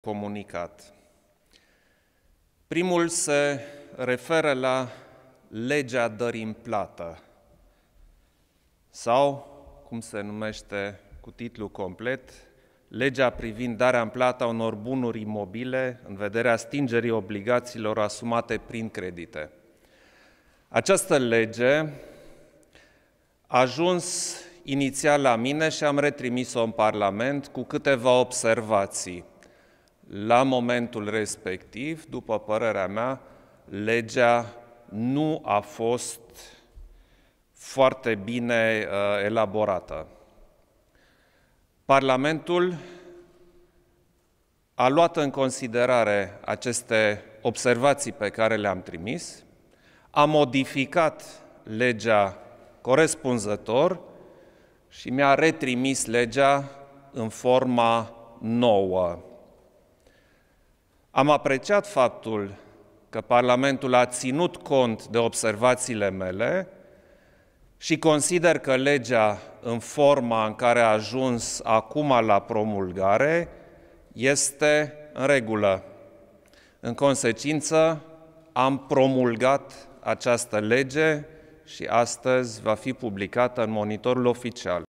comunicat. Primul se referă la legea dării în plată sau, cum se numește cu titlu complet, legea privind darea în plata unor bunuri imobile în vederea stingerii obligațiilor asumate prin credite. Această lege a ajuns inițial la mine și am retrimis-o în Parlament cu câteva observații la momentul respectiv, după părerea mea, legea nu a fost foarte bine uh, elaborată. Parlamentul a luat în considerare aceste observații pe care le-am trimis, a modificat legea corespunzător și mi-a retrimis legea în forma nouă. Am apreciat faptul că Parlamentul a ținut cont de observațiile mele și consider că legea, în forma în care a ajuns acum la promulgare, este în regulă. În consecință, am promulgat această lege și astăzi va fi publicată în monitorul oficial.